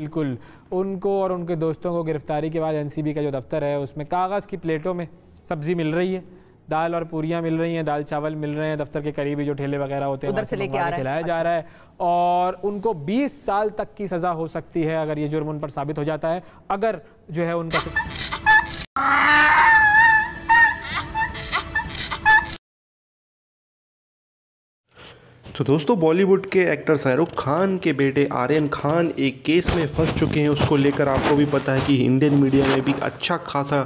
बिल्कुल उनको और उनके दोस्तों को गिरफ्तारी के बाद एनसीबी का जो दफ्तर है उसमें कागज़ की प्लेटों में सब्ज़ी मिल रही है दाल और पूरियाँ मिल रही हैं दाल चावल मिल रहे हैं दफ्तर के करीबी जो ठेले वगैरह होते हैं उधर से लेके आ रहा खिलाया जा अच्छा। रहा है और उनको 20 साल तक की सज़ा हो सकती है अगर ये जुर्म उन पर साबित हो जाता है अगर जो है उनका तो दोस्तों बॉलीवुड के एक्टर शाहरुख खान के बेटे आर्यन खान एक केस में फंस चुके हैं उसको लेकर आपको भी पता है कि इंडियन मीडिया में भी अच्छा खासा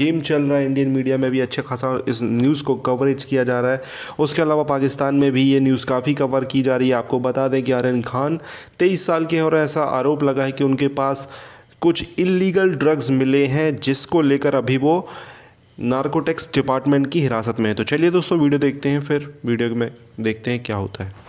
गेम चल रहा है इंडियन मीडिया में भी अच्छा खासा इस न्यूज़ को कवरेज किया जा रहा है उसके अलावा पाकिस्तान में भी ये न्यूज़ काफ़ी कवर की जा रही है आपको बता दें कि आर्यन खान तेईस साल के और ऐसा आरोप लगा है कि उनके पास कुछ इलीगल ड्रग्स मिले हैं जिसको लेकर अभी वो नार्कोटेक्स डिपार्टमेंट की हिरासत में है तो चलिए दोस्तों वीडियो देखते हैं फिर वीडियो में देखते हैं क्या होता है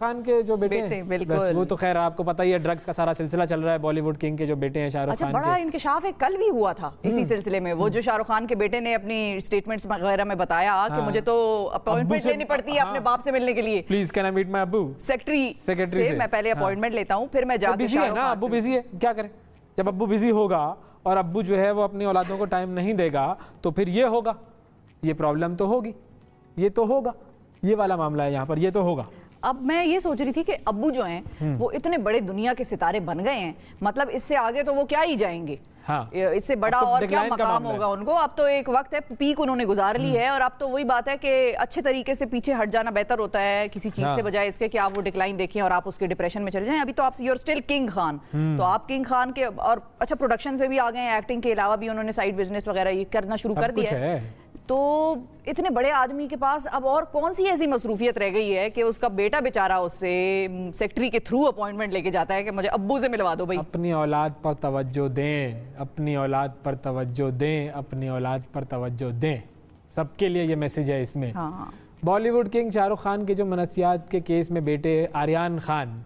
खान के जो बेटे, बेटे हैं बिल्कुल वो तो खैर आपको पता ही है ड्रग्स का सारा सिलसिला चल रहा है बॉलीवुड किंग के जो बेटे हैं शाहरुख अच्छा, खान बड़ा इंकशाफ है कल भी हुआ था हम्म। इसी सिलसिले में वो जो शाहरुख खान के बेटे ने अपनी स्टेटमेंट्स वगैरह में बताया हाँ। कि मुझे तो अपॉइंटमेंट लेनी पड़ती है हाँ। अपने बाप से मिलने के लिए please can I meet my अबू सेक्रेटरी सेक्रेटरी मैं पहले अपॉइंटमेंट हाँ। लेता हूँ फिर मैं तो जाऊँ बिजी है ना अबू बिजी है क्या करें जब अब्बू बिज़ी होगा और अब्बू जो है वो अपनी औलादों को टाइम नहीं देगा तो फिर ये होगा ये प्रॉब्लम तो होगी ये तो होगा ये वाला मामला है यहाँ पर ये तो होगा अब मैं ये सोच रही थी कि अब्बू जो हैं हम्म। वो इतने बड़े दुनिया के सितारे बन गए हैं मतलब इससे आगे तो वो क्या ही जाएंगे हाँ, इससे बड़ा तो और क्या मकाम होगा उनको अब तो एक वक्त है पीक उन्होंने गुजार ली हम्म। है और अब तो वही बात है कि अच्छे तरीके से पीछे हट जाना बेहतर होता है किसी चीज हाँ। से बजाय इसके कि आप वो डिक्लाइन देखें और आप उसके डिप्रेशन में चले जाएं अभी तो आप यूर स्टिल किंग खान तो आप किंग खान के और अच्छा प्रोडक्शन में भी आ गए हैं एक्टिंग के अलावा भी उन्होंने साइड बिजनेस वगैरह ये करना शुरू कर दिया है तो इतने बड़े आदमी के पास अब और कौन सी ऐसी मसरूफियत रह गई है कि उसका बेटा बेचारा उससे सेक्रेटरी के थ्रू अपॉइंटमेंट लेके जाता है कि मुझे अबू से मिलवा दो भाई अपनी औलाद पर तवज्जो दें अपनी औलाद पर तवज्जो दें अपनी औलाद पर तवज्जो दें सबके लिए ये मैसेज है इसमें हाँ।, हाँ। बॉलीवुड किंग शाहरुख खान के जो मनसियात के केस में बेटे आर्यन खान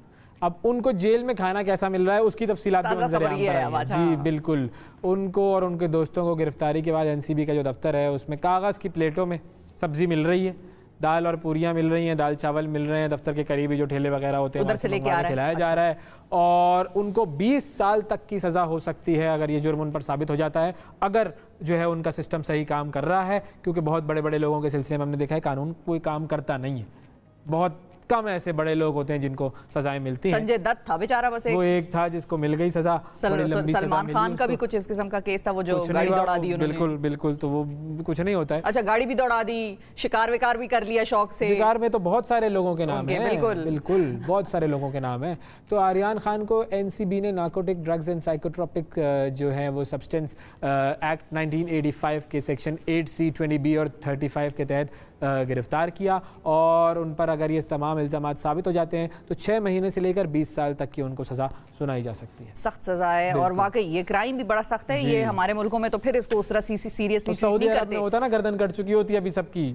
अब उनको जेल में खाना कैसा मिल रहा है उसकी तफसीत जी हाँ। बिल्कुल उनको और उनके दोस्तों को गिरफ्तारी के बाद एनसीबी का जो दफ्तर है उसमें कागज़ की प्लेटों में सब्जी मिल रही है दाल और पूरियाँ मिल रही हैं दाल चावल मिल रहे हैं दफ्तर के करीबी जो ठेले वगैरह होते हैं उधर से लेके आ रहा खिलाया जा अच्छा। रहा है और उनको 20 साल तक की सज़ा हो सकती है अगर ये जुर्म उन पर साबित हो जाता है अगर जो है उनका सिस्टम सही काम कर रहा है क्योंकि बहुत बड़े बड़े लोगों के सिलसिले में हमने देखा है कानून कोई काम करता नहीं है बहुत कम ऐसे बड़े लोग होते हैं जिनको सजाएं मिलती संजय दत्त था बेचारा बस एक वो एक था जिसको मिल गई सजा सलमान खान का भी कुछ इस किस्म का केस था वो जो गाड़ी दौड़ा दी बिल्कुल बिल्कुल तो वो कुछ नहीं होता है अच्छा गाड़ी भी दौड़ा दी शिकार विकार भी कर लिया शौक से शिकार में तो बहुत सारे लोगों के नाम है बिल्कुल बहुत सारे लोगों के नाम है तो आर्यन खान को बी ने नार्कोटिक ड्रग्स एंड साइकोट्रॉपिक जो है वो सब्सटेंस एक्ट फाइव के section eight C twenty B और 35 के तहत गिरफ्तार किया और उन पर अगर ये तमाम इल्ज़ाम साबित हो जाते हैं तो छः महीने से लेकर बीस साल तक की उनको सज़ा सुनाई जा सकती है सख्त सज़ा है और वाकई ये क्राइम भी बड़ा सख्त है ये हमारे मुल्कों में तो फिर इसको उस तरह सीरियसली तो सऊदी अरब में होता ना गर्दन कट चुकी होती है अभी सबकी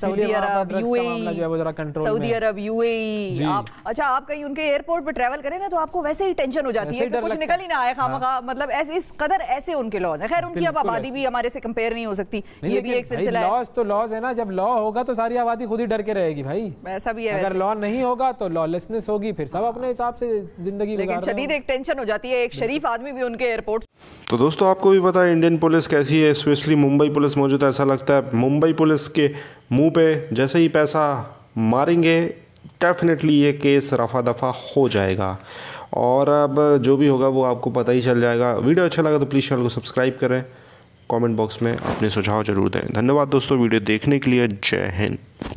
सऊदी अरब यूएई e, सऊदी अरब यूएई e, आप अच्छा आप कहीं उनके एयरपोर्ट पे ट्रैवल करें ना तो आपको वैसे ही टेंशन हो जाती है कुछ निकल ही ना आए खाम हाँ। मतलब ऐसे इस कदर ऐसे उनके लॉज है खैर उनकी अब आबादी भी हमारे से कंपेयर नहीं हो सकती ये भी एक सिलसिला लॉज तो लॉज है ना जब लॉ होगा तो सारी आबादी खुद ही डर के रहेगी भाई ऐसा भी है अगर लॉ नहीं होगा तो लॉलेसनेस होगी फिर सब अपने हाँ। हिसाब से जिंदगी लेकिन शदीद एक टेंशन हो जाती है एक शरीफ आदमी भी उनके एयरपोर्ट तो दोस्तों आपको भी पता है इंडियन पुलिस कैसी है स्पेशली मुंबई पुलिस मौजूद तो ऐसा लगता है मुंबई पुलिस के मुंह पे जैसे ही पैसा मारेंगे डेफिनेटली ये केस रफा दफ़ा हो जाएगा और अब जो भी होगा वो आपको पता ही चल जाएगा वीडियो अच्छा लगा तो प्लीज़ चैनल को सब्सक्राइब करें कमेंट बॉक्स में अपने सुझाव ज़रूर दें धन्यवाद दोस्तों वीडियो देखने के लिए जय हिंद